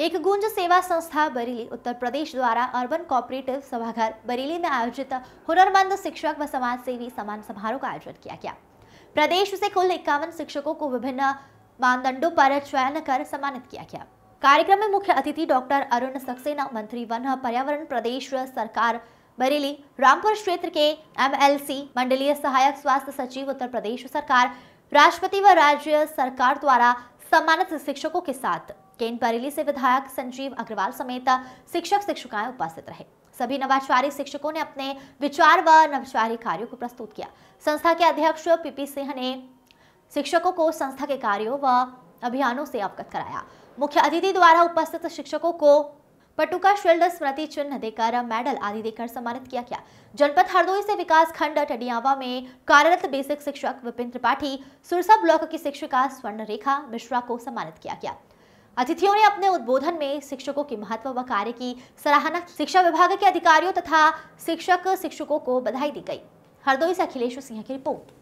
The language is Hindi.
एक गुंज सेवा संस्था बरेली उत्तर प्रदेश द्वारा अर्बन कोऑपरेटिव सभागार बरेली में आयोजित हुनरमंद शिक्षक व समाज सेवी सम्मान समारोह का आयोजन किया गया प्रदेश से कुल इक्यावन शिक्षकों को विभिन्न मानदंडों पर चयन कर सम्मानित किया गया कार्यक्रम में मुख्य अतिथि डॉक्टर अरुण सक्सेना मंत्री वन पर्यावरण प्रदेश सरकार बरेली रामपुर क्षेत्र के एम मंडलीय सहायक स्वास्थ्य सचिव उत्तर प्रदेश सरकार राष्ट्रपति व राज्य सरकार द्वारा सम्मानित शिक्षकों के साथ केन बरेली से विधायक संजीव अग्रवाल समेत शिक्षक शिक्षिकाएं उपस्थित रहे सभी नवाचारी शिक्षकों ने अपने विचार व नवाचारी कार्यों को प्रस्तुत किया संस्था के अध्यक्ष पीपी सिंह ने शिक्षकों को संस्था के कार्यों व अभियानों से अवगत कराया मुख्य अतिथि द्वारा उपस्थित शिक्षकों को पटुका शिल्ड स्मृति चिन्ह देकर मेडल आदि देकर सम्मानित किया गया जनपद हरदोई से विकास खंड टडियावा में कार्यरत बेसिक शिक्षक विपिन त्रिपाठी सुरसा ब्लॉक की शिक्षिका स्वर्ण रेखा मिश्रा को सम्मानित किया गया अतिथियों ने अपने उद्बोधन में शिक्षकों के महत्व व कार्य की सराहना शिक्षा विभाग के अधिकारियों तथा शिक्षक शिक्षकों को बधाई दी गई हरदोई से अखिलेश सिंह की रिपोर्ट